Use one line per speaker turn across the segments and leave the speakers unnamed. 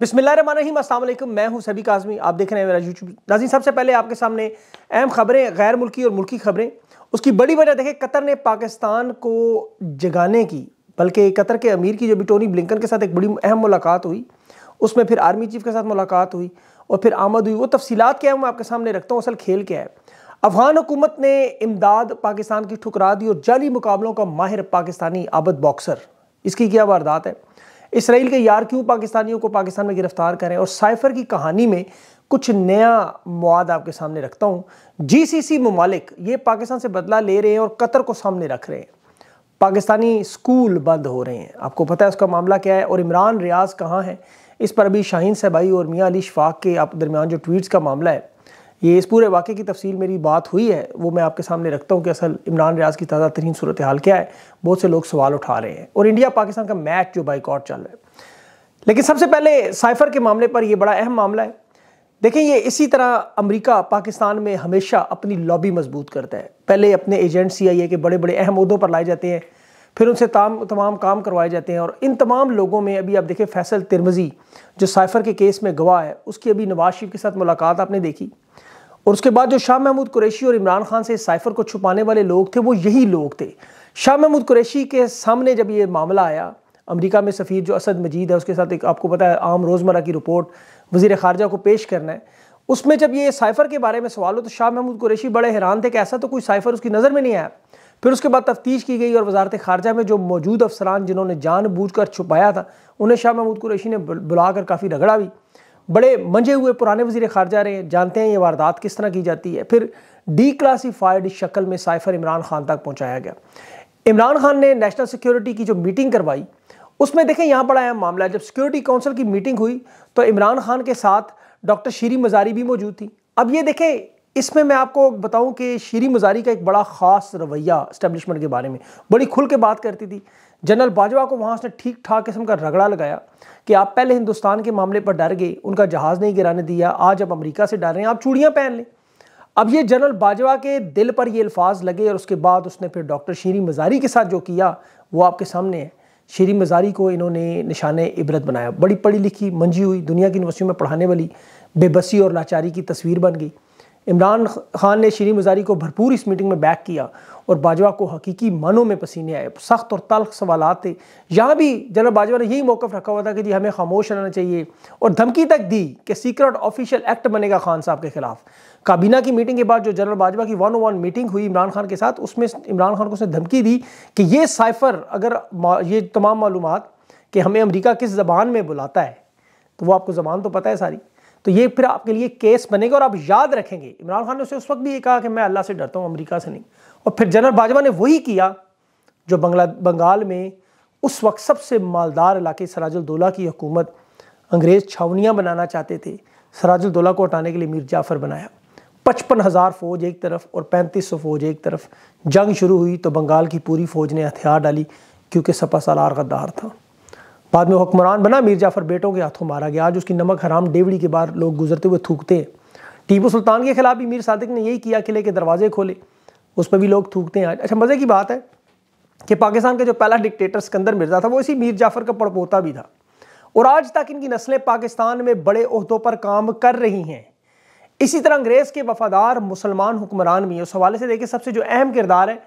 बिस्मिल्लाम असल मैं हूं सभी काजमी आप देख रहे हैं मेरा यूट्यूब नाजी सबसे पहले आपके सामने अहम खबरें गैर मुल्की और मुल्की खबरें उसकी बड़ी वजह देखें कतर ने पाकिस्तान को जगाने की बल्कि कतर के अमीर की जो भी टोनी ब्लिंकन के साथ एक बड़ी अहम मुलाकात हुई उसमें फिर आर्मी चीफ के साथ मुलाकात हुई और फिर आमद हुई वो तफसीत क्या है मैं आपके सामने रखता हूँ असल खेल क्या है अफगान हुकूमत ने इमदाद पाकिस्तान की ठुकरा दी और जाली मुकाबलों का माहिर पाकिस्तानी आबद बॉक्सर इसकी क्या वारदात है इसराइल के यार क्यों पाकिस्तानियों को पाकिस्तान में गिरफ्तार करें और साइफर की कहानी में कुछ नया मवाद आपके सामने रखता हूँ जी सी सी ममालिक ये पाकिस्तान से बदला ले रहे हैं और कतर को सामने रख रहे हैं पाकिस्तानी स्कूल बंद हो रहे हैं आपको पता है उसका मामला क्या है और इमरान रियाज कहाँ है इस पर अभी शाहीन सबाई और मियाँ अली शफाक के आप दरमियान जो ट्वीट्स का मामला है ये इस पूरे वाक़े की तफसील मेरी बात हुई है वो मैं आपके सामने रखता हूँ कि असल इमरान रियाज की ताज़ा तरीन सूरत हाल क्या है बहुत से लोग सवाल उठा रहे हैं और इंडिया पाकिस्तान का मैच जो बाइकआउट चल रहा है लेकिन सबसे पहले साइफर के मामले पर यह बड़ा अहम मामला है देखें ये इसी तरह अमेरिका पाकिस्तान में हमेशा अपनी लॉबी मजबूत करता है पहले अपने एजेंट सी आई ए के बड़े बड़े अहम उहदों पर लाए जाते हैं फिर उनसे ताम तमाम काम करवाए जाते हैं और इन तमाम लोगों में अभी आप देखें फैसल तिरमजी जो साइफर के केस में गवाह है उसकी अभी नवाज शरीफ के साथ मुलाकात आपने देखी और उसके बाद जो शाह महमूद कुरैशी और इमरान खान से इस साइफर को छुपाने वाले लोग थे वो यही लोग थे शाह महमूद कुरैशी के सामने जब ये मामला आया अमेरिका में सफ़ीर जो असद मजीद है उसके साथ एक आपको पता है आम रोज़मर्रा की रिपोर्ट वजीर खारजा को पेश करना है उसमें जब ये साइफर के बारे में सवाल हो तो शाह महमूद कुरैशी बड़े हैरान थे कि ऐसा तो कोई साइफर उसकी नज़र में नहीं आया फिर उसके बाद तफ्तीश की गई और वजारत खारजा में जो मौजूद अफसरान जिन्होंने बूझ कर छुपाया था उन्हें शाह महमूद कुरैशी ने बुलाकर काफ़ी रगड़ा भी बड़े मंजे हुए पुराने वजीर खारजा रहे हैं जानते हैं ये वारदात किस तरह की जाती है फिर डी क्लासीफाइड शक्ल में साइफर इमरान खान तक पहुँचाया गया इमरान खान ने नेशनल सिक्योरिटी की जो मीटिंग करवाई उसमें देखें यहाँ बड़ा अहम मामला है जब सिक्योरिटी काउंसिल की मीटिंग हुई तो इमरान खान के साथ डॉक्टर शीरी मजारी भी मौजूद थी अब ये देखें इसमें मैं आपको बताऊं कि शीरी मजारी का एक बड़ा ख़ास रवैया इस्टेब्लिशमेंट के बारे में बड़ी खुल के बात करती थी जनरल बाजवा को वहाँ उसने ठीक ठाक किस्म का रगड़ा लगाया कि आप पहले हिंदुस्तान के मामले पर डर गए उनका जहाज़ नहीं गिराने दिया आज अब अमरीका से डर रहे हैं आप चूड़ियाँ पहन लें अब ये जनरल बाजवा के दिल पर ये अल्फाज लगे और उसके बाद उसने फिर डॉक्टर शीरी मजारी के साथ जो किया वो आपके सामने है शीरी मजारी को इन्होंने निशान इबरत बनाया बड़ी पढ़ी लिखी मंजी हुई दुनिया की यूनिवर्सिटी में पढ़ाने वाली बेबसी और लाचारी की तस्वीर बन गई इमरान खान ने शीरी मजारी को भरपूर इस मीटिंग में बैक किया और बाजवा को हकीकी मनों में पसीने आए सख्त और तल्ख सवाल थे यहाँ भी जनरल बाजवा ने यही मौक़ रखा हुआ था कि जी हमें खामोश रहना चाहिए और धमकी तक दी कि सीक्रेट ऑफिशियल एक्ट बनेगा खान साहब के खिलाफ काबीना की मीटिंग के बाद जो जनरल बाजवा की वन ओ वन मीटिंग हुई इमरान खान के साथ उसमें इमरान खान को उसने धमकी दी कि ये साइफर अगर ये तमाम मालूम कि हमें अमरीका किस जबान में बुलाता है तो वो आपको जबान तो पता है सारी तो ये फिर आपके लिए केस बनेगा और आप याद रखेंगे इमरान खान ने उसे उस वक्त भी ये कहा कि मैं अल्लाह से डरता हूँ अमेरिका से नहीं और फिर जनरल बाजवा ने वही किया जो बंगला बंगाल में उस वक्त सबसे मालदार इलाके सराजुलदौला की हुकूमत अंग्रेज़ छावनियाँ बनाना चाहते थे सराजुलदौला को हटाने के लिए मीर जाफ़र बनाया पचपन हज़ार फ़ौज एक तरफ और पैंतीस सौ फ़ौज एक तरफ जंग शुरू हुई तो बंगाल की पूरी फ़ौज ने हथियार डाली क्योंकि सपा सालार गद्दार था बाद में हुक्मरान बना मीर जाफर बेटों के हाथों मारा गया आज उसकी नमक हराम डेवड़ी के बाहर लोग गुजरते हुए थूकते हैं टीपू सुल्तान के खिलाफ भी मीर सादिक ने यही किया किले के दरवाजे खोले उस पर भी लोग थूकते हैं अच्छा मज़े की बात है कि पाकिस्तान का जो पहला डिक्टेटर सिकंदर मिर्ज़ा था वो इसी मीर जाफर का पड़पोता भी था और आज तक इनकी नस्लें पाकिस्तान में बड़े अहदों पर काम कर रही हैं इसी तरह अंग्रेज़ के वफादार मुसलमान हुक्मरान भी उस हवाले से देखिए सबसे जो अहम किरदार है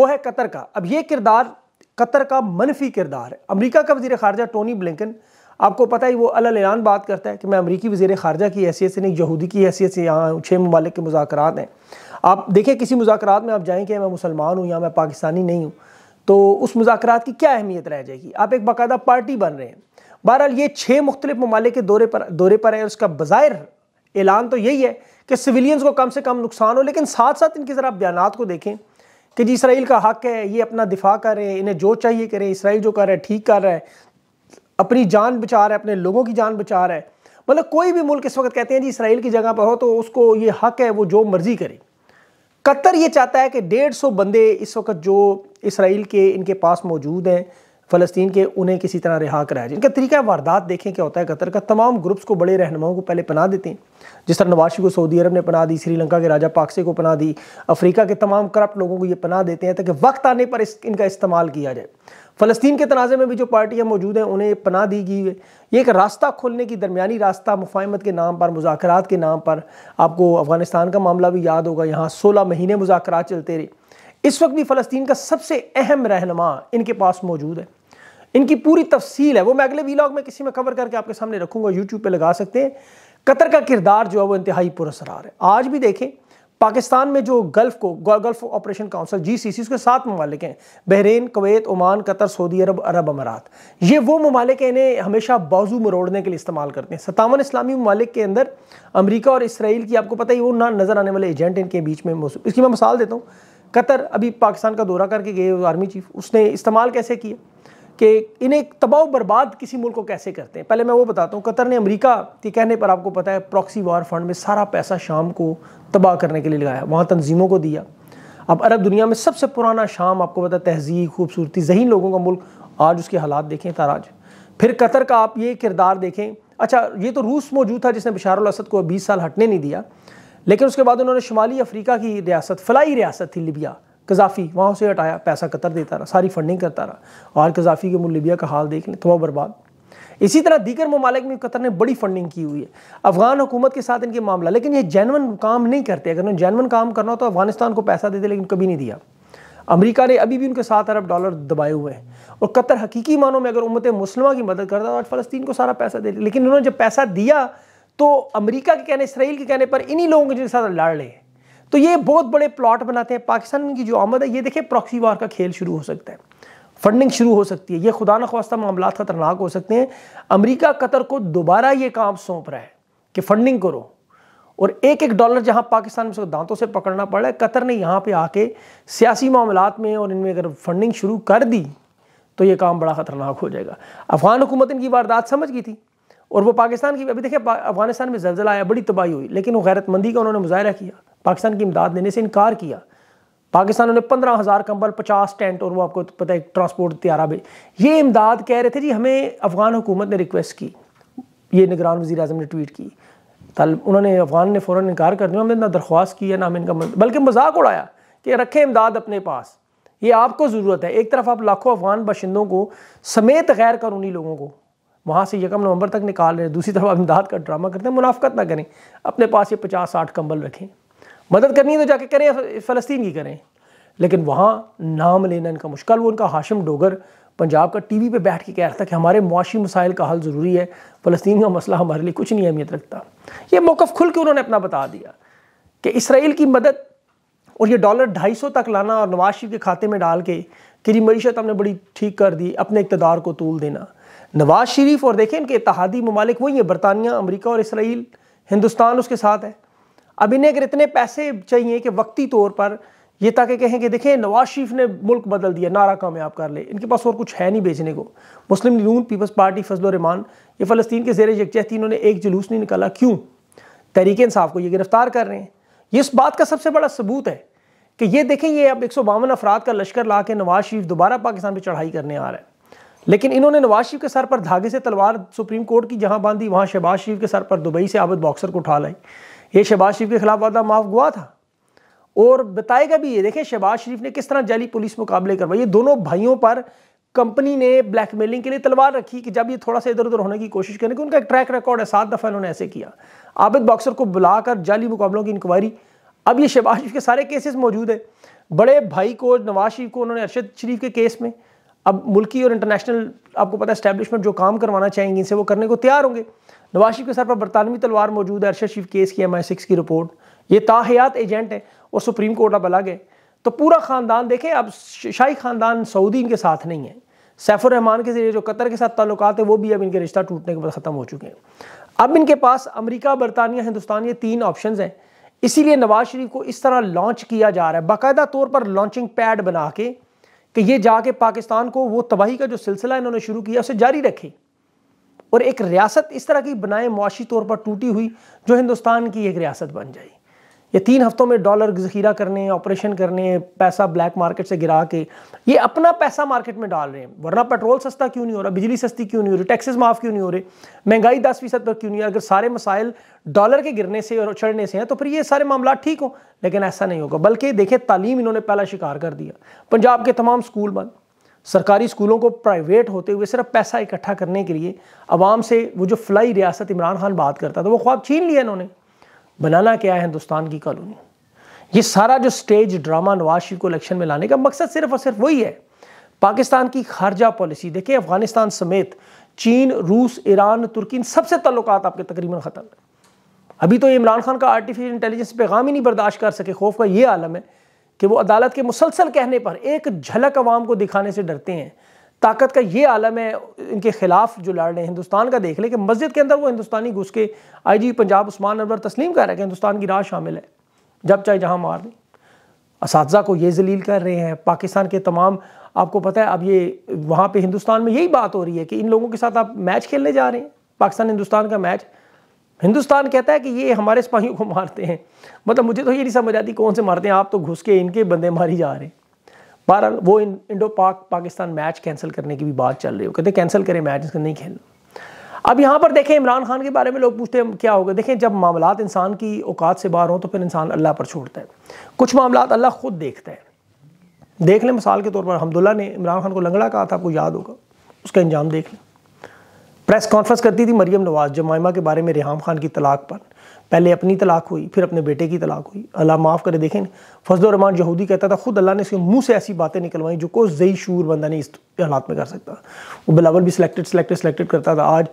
वो है कतर का अब ये किरदार कतर का मनफी किरदार है अमरीका का वजीर खारजा टोनी ब्लिकन आपको पता ही वो अलान बात करता है कि मैं अमरीकी वजीर खारजा की हैसियत से नहीं यहूदी की हैसियत से यहाँ छः ममालिक के मुजाकर हैं आप देखें किसी मुजाकर में आप जाएँ कि मैं मुसलमान हूँ या मैं पाकिस्तानी नहीं हूँ तो उस मुजाकर की क्या अहमियत रह जाएगी आप एक बाकायदा पार्टी बन रहे हैं बहरहाल ये छः मुख्तलिफ ममालिक के दौरे पर दौरे पर है उसका बज़ाहिर ऐलान तो यही है कि सिविलियंस को कम से कम नुकसान हो लेकिन साथ साथ इनके ज़रा बयान को देखें कि जी इसराइल का हक है ये अपना दिफा कर रहे हैं इन्हें जो चाहिए करें इसराइल जो कर रहा है ठीक कर रहा है अपनी जान बचा रहा है अपने लोगों की जान बचा रहा है मतलब कोई भी मुल्क इस वक्त कहते हैं जी इसराइल की जगह पर हो तो उसको ये हक है वो जो मर्जी करे कतर ये चाहता है कि डेढ़ सौ बंदे इस वक्त जो इसराइल के इनके पास मौजूद हैं फ़लस्तीन के उन्हें किसी तरह रिहा कराया जाए इनका तरीका वारदात देखें क्या होता है कतर का तमाम ग्रुप्स को बड़े रहनुमाओं को पहले पना देते हैं जिस तरह नवाशी को सऊदी अरब ने पना दी श्रीलंका के राजा पाक्से को पना दी अफ्रीका के तमाम करप्ट लोगों को ये पना देते हैं ताकि वक्त आने पर इस इनका इस्तेमाल किया जाए फ़लस्तीन के तनाज़े में भी जो पार्टियाँ मौजूद हैं उन्हें पना दी गई है ये एक रास्ता खोलने की दरमियानी रास्ता मुफाहमत के नाम पर मुजाकर के नाम पर आपको अफ़गानिस्तान का मामला भी याद होगा यहाँ सोलह महीने मुजाकर चलते रहे इस वक्त भी फ़लस्तीन का सबसे अहम रहनमा इनके पास मौजूद है इनकी पूरी तफसील है वो मैं अगले वीलॉग में किसी में कवर करके आपके सामने रखूंगा यूट्यूब पे लगा सकते हैं कतर का किरदार जो है वो इंतहाई पुरसरार है आज भी देखें पाकिस्तान में जो गल्फ को Gulf operation council G C C उसके सात ममालिक हैं बहरीन कवैत ओमान कतर सऊदी अरब अरब अमारात ये वो ममालिक इन्हें हमेशा बाजू मरोड़ने के लिए इस्तेमाल करते हैं सतावन इस्लामी ममालिक के अंदर अमरीका और इसराइल की आपको पता ही वो ना नज़र आने वाले एजेंट इनके बीच में इसकी मैं मिसाल देता हूँ कतर अभी पाकिस्तान का दौरा करके गए आर्मी चीफ उसने इस्तेमाल कैसे किया कि इन्हें तबाह बर्बाद किसी मुल्क को कैसे करते हैं पहले मैं वो बताता हूँ कतर ने अमेरिका के कहने पर आपको पता है प्रॉक्सी वार फंड में सारा पैसा शाम को तबाह करने के लिए लगाया वहाँ तंजीमों को दिया अब अरब दुनिया में सबसे पुराना शाम आपको पता है तहजीब खूबसूरती जहीन लोगों का मुल्क आज उसके हालात देखें ताराज फिर कतर का आप ये किरदार देखें अच्छा ये तो रूस मौजूद था जिसने बशार असद को बीस साल हटने नहीं दिया लेकिन उसके बाद उन्होंने शुमाली अफ्रीका की रियासत फलाई रियासत थी लिबिया कजाफी वहाँ से हटाया पैसा कतर देता रहा सारी फंडिंग करता रहा और कजाफी के लिबिया का हाल देख लें तो वह बर्बाद इसी तरह दीगर ममालिक में कतर ने बड़ी फंडिंग की हुई है अफगान हुकूमत के साथ इनके मामला लेकिन ये जैनवन काम नहीं करते अगर उन्हें जैनवन काम करना हो तो अफगानिस्तान को पैसा देते लेकिन कभी नहीं दिया अमेरिका ने अभी भी उनके सात अरब डॉलर दबाए हुए हैं और कतर हकीकी मानों में अगर उम्मत मुसलमा की मदद करता तो फ़लस्तीन को सारा पैसा दे लेकिन उन्होंने जब पैसा दिया तो अमेरिका के कहने इसराइल के कहने पर इन्हीं लोगों के जिनके साथ लाड़ लें तो ये बहुत बड़े प्लॉट बनाते हैं पाकिस्तान की जो आमद है ये देखिए प्रॉक्सी वार का खेल शुरू हो सकता है फंडिंग शुरू हो सकती है ये खुदा न खास्ता मामला खतरनाक हो सकते हैं अमरीका कतर को दोबारा ये काम सौंप रहा है कि फंडिंग करो और एक एक डॉलर जहां पाकिस्तान में उसको दांतों से पकड़ना पड़ रहा है कतर ने यहाँ पे आके सियासी मामला में और इनमें अगर फंडिंग शुरू कर दी तो ये काम बड़ा ख़तरनाक हो जाएगा अफगान हुकूमत इनकी वारदात समझ गई थी और वो पाकिस्तान की अभी देखिए अफगानिस्तान में जलजला आया बड़ी तबाही हुई लेकिन वो गैरतमंदी का उन्होंने मुजाहरा किया पाकिस्तान की इमदाद देने से इनकार किया पाकिस्तान ने पंद्रह हज़ार कंबल पचास टेंट और वो आपको तो पता है ट्रांसपोर्ट तैयारा भी ये इमदाद कह रहे थे जी हमें अफगान हुकूमत ने रिक्वेस्ट की ये निगरान वजी अजम ने ट्वीट की तल उन्होंने अफगान ने फ़ौर इनकार कर दिया हमने ना दरख्वास्त की है ना हम इनका बल्कि मजाक उड़ाया कि रखे इमदाद अपने पास ये आपको ज़रूरत है एक तरफ आप लाखों अफगान बाशिंदों को समेत गैर कानूनी लोगों को वहाँ से यकम नवंबर तक निकाल रहे हैं दूसरी तरफ अमदाद का ड्रामा करते हैं मुनाफ्त ना करें अपने पास ये पचास साठ कंबल रखें मदद करनी है तो जाके करें फ़लस्तीन की करें लेकिन वहाँ नाम लेना इनका मुश्किल वो उनका हाशिम डोगर पंजाब का टी वी पर बैठ के कह रहा था कि हमारे मुआशी मसाइल का हल ज़रूरी है फ़लस्तीन का मसला हमारे लिए कुछ नहीं अहमियत रखता ये मौक़ खुल के उन्होंने अपना बता दिया कि इसराइल की मदद और ये डॉलर ढाई सौ तक लाना और नवाज शरीफ के खाते में डाल के कि जी मीशत हमने बड़ी ठीक कर दी अपने इकतदार को तूल देना नवाज शरीफ और देखें इनके इतिहादी ममालिक वही हैं बरतानिया अमरीका और इसराइल हिंदुस्तान उसके साथ है अब इन्हें अगर इतने पैसे चाहिए कि वक्ती तौर पर ये ताकि कहें कि देखें नवाज शरीफ ने मुल्क बदल दिया नारा कामयाब कर ले इनके पास और कुछ है नहीं बेचने को मुस्लिम नून पीपल्स पार्टी फजल रमान ये फ़लस्तीन के जेर यकजहती इन्होंने एक जुलूस नहीं निकाला क्यों तहरीक इंसाफ को ये गिरफ़्तार कर रहे हैं ये इस बात का सबसे बड़ा सबूत है कि ये देखें ये अब एक सौ बावन अफराद का लश्कर ला के नवाज शरीफ दोबारा पाकिस्तान पर चढ़ाई करने आ रहा है लेकिन इन्होंने नवाज शरीफ के सर पर धागे से तलवार सुप्रीम कोर्ट की जहां बांधी वहां शहबाज शरीफ के सर पर दुबई से आबद बॉक्सर को उठा लाई ये शहबाज शरीफ के खिलाफ वादा माफ हुआ था और बताएगा भी ये देखें शहबाज शरीफ ने किस तरह जाली पुलिस मुकाबले करवाई ये दोनों भाइयों पर कंपनी ने ब्लैकमेलिंग के लिए तलवार रखी कि जब ये थोड़ा सा इधर उधर होने की कोशिश करें कि उनका एक ट्रैक रिकॉर्ड है सात दफ़ा इन्होंने ऐसे किया आबिद बॉक्सर को बुलाकर जाली मुकाबलों की इंक्वायरी अब ये शहबाज शरीफ के सारे केसेस मौजूद है बड़े भाई को नवाज शरीफ को उन्होंने अरशद शरीफ के केस में अब मुल्की और इंटरनेशनल आपको पता है स्टैब्लिशमेंट जो काम करवाना चाहेंगे इनसे वो करने को तैयार होंगे नवाज शरीफ के सर पर बरतानवी तलवार मौजूद है अरशद शरीफ केस की एम आई सिक्स की रिपोर्ट ये ताहयात एजेंट है और सुप्रीम कोर्ट अब अलग है तो पूरा ख़ानदान देखें अब शाही ख़ानदान सऊदी इनके साथ नहीं है सैफुर रहमान के जरिए जो कतर के साथ ताल्लुक है वो भी अब इनके रिश्ता टूटने के बाद ख़त्म हो चुके हैं अब इनके पास अमरीका बरतानिया हिंदुस्तान ये तीन ऑप्शन हैं इसीलिए नवाज शरीफ को इस तरह लॉन्च किया जा रहा है बाकायदा तौर पर लॉन्चिंग पैड बना के कि ये जाके पाकिस्तान को वो तबाही का जो सिलसिला इन्होंने शुरू किया उसे जारी रखे और एक रियासत इस तरह की बनाए मुआशी तौर पर टूटी हुई जो हिंदुस्तान की एक रियासत बन जाए ये तीन हफ्तों में डॉलर जखीरा करने ऑपरेशन करने पैसा ब्लैक मार्केट से गिरा के ये अपना पैसा मार्केट में डाल रहे हैं वरना पेट्रोल सस्ता क्यों नहीं हो रहा बिजली सस्ती क्यों नहीं हो रही टैक्सेस माफ़ क्यों नहीं हो रहे महंगाई दस फीसद पर क्यों नहीं अगर सारे मसाइल डॉलर के गिरने से और चढ़ने से हैं तो फिर ये सारे मामला ठीक हो लेकिन ऐसा नहीं होगा बल्कि देखे तालीम इन्होंने पहला शिकार कर दिया पंजाब के तमाम स्कूल बंद सरकारी स्कूलों को प्राइवेट होते हुए सिर्फ पैसा इकट्ठा करने के लिए आवाम से वो जो फ्लाई रियासत इमरान खान बात करता था वो ख्वाब छीन लिया इन्होंने बनाना क्या है हिंदुस्तान की कॉलोनी ये सारा जो स्टेज ड्रामा नवाज शरीफ को इलेक्शन में लाने का मकसद सिर्फ और सिर्फ वही है पाकिस्तान की खारजा पॉलिसी देखिए अफगानिस्तान समेत चीन रूस ईरान तुर्की इन सबसे तल्लुक आपके तकरीबन ख़त्म है अभी तो इमरान खान का आर्टिफिशियल इंटेलिजेंस पैगाम ही नहीं बर्दाश्त कर सके खौफ का ये आलम है कि वो अदालत के मुसलसल कहने पर एक झलक आवाम को दिखाने से डरते हैं ताकत का ये आलम है इनके खिलाफ जो लड़ रहे हैं हिंदुस्तान का देख लें कि मस्जिद के अंदर वो हिंदुस्तानी घुस के आई जी पंजाब उस्मान अनवर तस्लीम कर रहे हैं कि हिंदुस्तान की राह शामिल है जब चाहे जहाँ मार दें इस को ये जलील कर रहे हैं पाकिस्तान के तमाम आपको पता है अब ये वहाँ पर हिंदुस्तान में यही बात हो रही है कि इन लोगों के साथ आप मैच खेलने जा रहे हैं पाकिस्तान हिंदुस्तान का मैच हिंदुस्तान कहता है कि ये हमारे सिपाहियों को मारते हैं मतलब मुझे तो ये नहीं समझ आती कौन से मारते हैं आप तो घुस के इनके बंदे मारी जा रहे हैं बहरहाल वो इंडो पाक पाकिस्तान मैच कैंसिल करने की भी बात चल रही हो कहते कैंसिल करें मैच इसका नहीं खेलना अब यहाँ पर देखें इमरान खान के बारे में लोग पूछते हैं क्या होगा देखें जब मामला इंसान की औकात से बाहर हों तो फिर इंसान अल्लाह पर छोड़ता है कुछ मामला अल्लाह खुद देखता है देख लें मिसाल के तौर पर हमदुल्ला ने इमरान खान को लंगड़ा कहा था आपको याद होगा उसका इंजाम देख लें प्रेस कॉन्फ्रेंस करती थी मरियम नवाज जमाइमा के बारे में रिहाम खान की तलाक पर पहले अपनी तलाक हुई फिर अपने बेटे की तलाक हुई अल्लाह माफ़ करे देखें फजलरहमान यहूदी कहता था खुद अल्लाह ने उसके मुंह से ऐसी बातें निकलवाई जो कोई जई शूर बंदा नहीं इस हालात में कर सकता वो बिलावल भी सिलेक्टेड सिलेक्टेड सिलेक्टेड करता था आज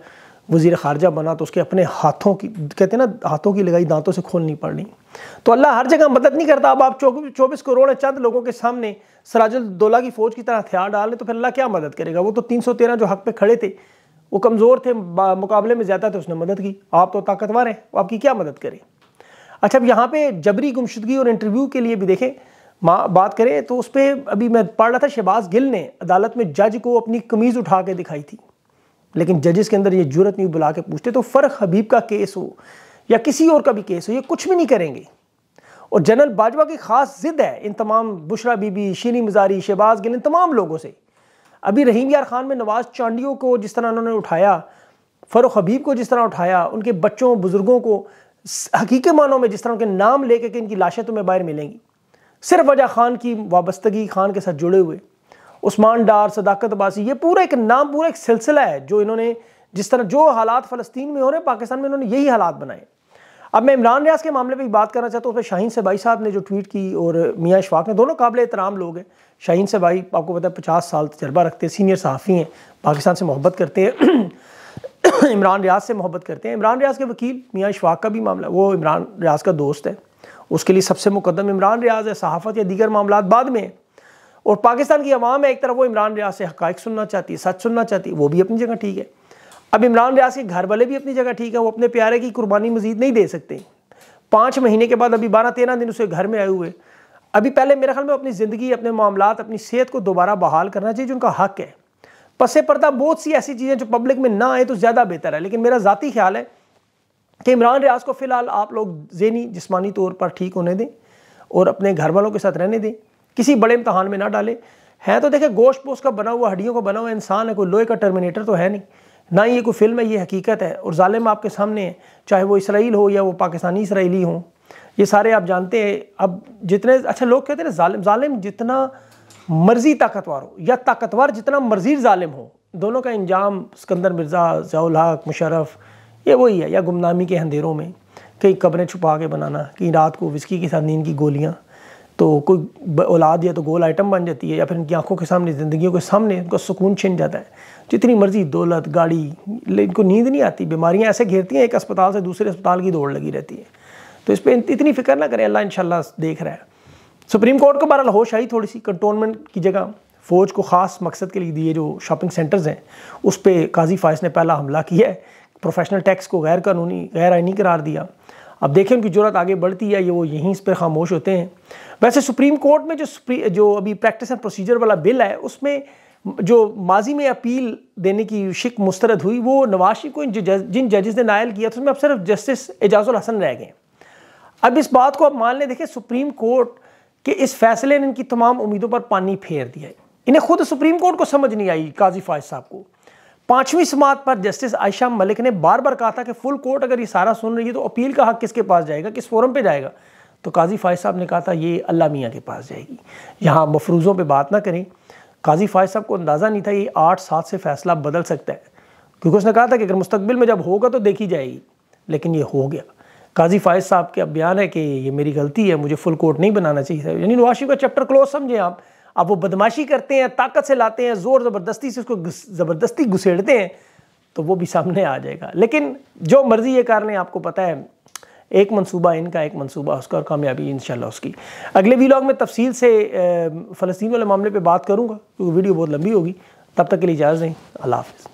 वजीर खारजा बना तो उसके अपने हाथों की कहते हैं ना हाथों की लगाई दांतों से खोलनी पड़नी तो अल्लाह हर जगह मदद नहीं करता अब आप चौबीस करोड़ चंद लोगों के सामने सराजुल की फ़ौज की तरह हथियार डाल रहे तो फिर अल्लाह क्या मदद करेगा वो तो तीन सौ तेरह जो हक पे खड़े थे वो कमज़ोर थे मुकाबले में ज़्यादा थे उसने मदद की आप तो ताकतवर हैं आपकी क्या मदद करें अच्छा अब यहाँ पे जबरी गुमशुदगी और इंटरव्यू के लिए भी देखें बात करें तो उस पर अभी मैं पढ़ रहा था शहबाज गिल ने अदालत में जज को अपनी कमीज़ उठा के दिखाई थी लेकिन जजेस के अंदर ये जरूरत नहीं बुला के पूछते तो फ़र्क हबीब का केस हो या किसी और का भी केस हो ये कुछ भी नहीं करेंगे और जनरल बाजवा की खास जिद है इन तमाम बुशरा बीबी शीरी मजारी शहबाज गिल इन तमाम लोगों से अभी रहीम यार खान में नवाज़ चांडियों को जिस तरह उन्होंने उठाया फ़रुख हबीब को जिस तरह उठाया उनके बच्चों बुज़ुर्गों को हकीके मानों में जिस तरह उनके नाम लेके कि इनकी लाशें तुम्हें बाहर मिलेंगी सिर्फ वजह खान की वाबस्तगी खान के साथ जुड़े हुए उस्मान डार सदाकत अबासी ये पूरा एक नाम पूरा एक सिलसिला है जो इन्होंने जिस तरह जो हालात फ़लस्तीन में हो रहे हैं पाकिस्तान में इन्होंने यही हालात बनाए अब मैं इमरान रियाज के मामले पर बात करना चाहता हूँ उसमें शाहीन भाई साहब ने जो ट्वीट की और मियाँ इशफाक ने दोनों काबिल एहतराम लोग हैं शाहीन भाई आपको पता है पचास साल तजर्बा रखते हैं सीनियर सहाफ़ी हैं पाकिस्तान से मोहब्बत करते हैं इमरान रियाज से मोहब्बत करते हैं इमरान रियाज के वकील मियाँ इशफाक का भी मामला वो इमरान रियाज का दोस्त है उसके लिए सबसे मुकदम इमरान रियाज है सहाफ़त या दीगर मामला बाद में और पाकिस्तान की आवाम है एक तरफ वो इमरान रियाज से हक़ सुनना चाहती है सच सुनना चाहती है वो भी अपनी जगह ठीक है अब इमरान रियाज के घर वाले भी अपनी जगह ठीक है वो अपने प्यारे की कुर्बानी मजीद नहीं दे सकते पाँच महीने के बाद अभी बारह तेरह दिन उसे घर में आए हुए अभी पहले मेरे ख्याल में अपनी ज़िंदगी अपने मामला अपनी सेहत को दोबारा बहाल करना चाहिए जो उनका हक है पसे पर्दा बहुत सी ऐसी चीज़ें जो पब्लिक में ना आए तो ज़्यादा बेहतर है लेकिन मेरा ज़ाती ख्याल है कि इमरान रियाज को फ़िलहाल आप लोग जहनी जिसमानी तौर पर ठीक होने दें और अपने घर वालों के साथ रहने दें किसी बड़े इम्तहान में ना डालें हैं तो देखें गोश्त पोस्ट का बना हुआ हड्डियों का बना हुआ इंसान है कोई लोहे का टर्मिनेटर तो है नहीं ना ये कोई फिल्म है ये हकीकत है और ालिम आपके सामने है चाहे वो इसराइल हो या वो पाकिस्तानी इसराइली हों ये सारे आप जानते हैं अब जितने अच्छा लोग कहते हैं ालिम ालिम जितना मर्जी ताकतवर हो या ताकतवर जितना मर्जी ालिम हो दोनों का इंजाम सिकंदर मिर्ज़ा जयाल हक मुशरफ ये वही है या गुमनामी के अंधेरों में कई कब्रें छुपा के बनाना कि रात को विस्की के साथ नींद की गोलियाँ तो कोई औलाद या तो गोल आइटम बन जाती है या फिर उनकी आंखों के सामने ज़िंदगी के सामने उनका सुकून छिन जाता है जितनी मर्जी दौलत गाड़ी इनको नींद नहीं आती बीमारियाँ ऐसे घेरती हैं एक अस्पताल से दूसरे अस्पताल की दौड़ लगी रहती है तो इस पर इतनी फिक्र ना करें अल्लाह इन देख रहा है सुप्रीम कोर्ट को बहरहाल होश आई थोड़ी सी कंटोनमेंट की जगह फ़ौज को ख़ास मकसद के लिए दिए जो शॉपिंग सेंटर्स हैं उस पर काजी फायस ने पहला हमला किया है प्रोफेशनल टैक्स को गैर कानूनी गैर आइनी करार दिया अब देखें उनकी जरूरत आगे बढ़ती है ये वो यहीं इस पर खामोश होते हैं वैसे सुप्रीम कोर्ट में जो जो अभी प्रैक्टिस एंड प्रोसीजर वाला बिल है उसमें जो माजी में अपील देने की शिक मुस्तरद हुई वो नवाशी को जिन जजेस ने नायल किया था उसमें अब सिर्फ जस्टिस एजाजुल हसन रह गए अब इस बात को आप मान लें देखें सुप्रीम कोर्ट के इस फैसले ने इनकी तमाम उम्मीदों पर पानी फेर दिया है इन्हें खुद सुप्रीम कोर्ट को समझ नहीं आई काजी फायज साहब को पाँचवीं समात पर जस्टिस आयशा मलिक ने बार बार कहा था कि फुल कोर्ट अगर ये सारा सुन रही है तो अपील का हक किसके पास जाएगा किस फोरम पे जाएगा तो काजी फायज साहब ने कहा था ये अल्लाह मियाँ के पास जाएगी यहाँ मफरूज़ों पर बात ना करें काजी फायज साहब को अंदाज़ा नहीं था ये आठ सात से फैसला बदल सकता है क्योंकि उसने कहा था कि अगर मुस्तबिल में जब होगा तो देखी जाएगी लेकिन ये हो गया काजी फायज साहब के अब बयान है कि ये मेरी गलती है मुझे फुल कोर्ट नहीं बनाना चाहिए था यानी नवाशी का चैप्टर क्लोज समझें आप अब वो बदमाशी करते हैं ताकत से लाते हैं ज़ोर ज़बरदस्ती से उसको ज़बरदस्ती घुसेड़ते हैं तो वो भी सामने आ जाएगा लेकिन जो मर्ज़ी ये कारण आपको पता है एक मनसूबा इनका एक मनसूबा उसका और कामयाबी इन उसकी अगले वीलॉग में तफसील से फ़लस्तीन वाले मामले पर बात करूँगा क्योंकि वीडियो बहुत लंबी होगी तब तक के लिए इजाज़ नहीं अल्लाह हाफ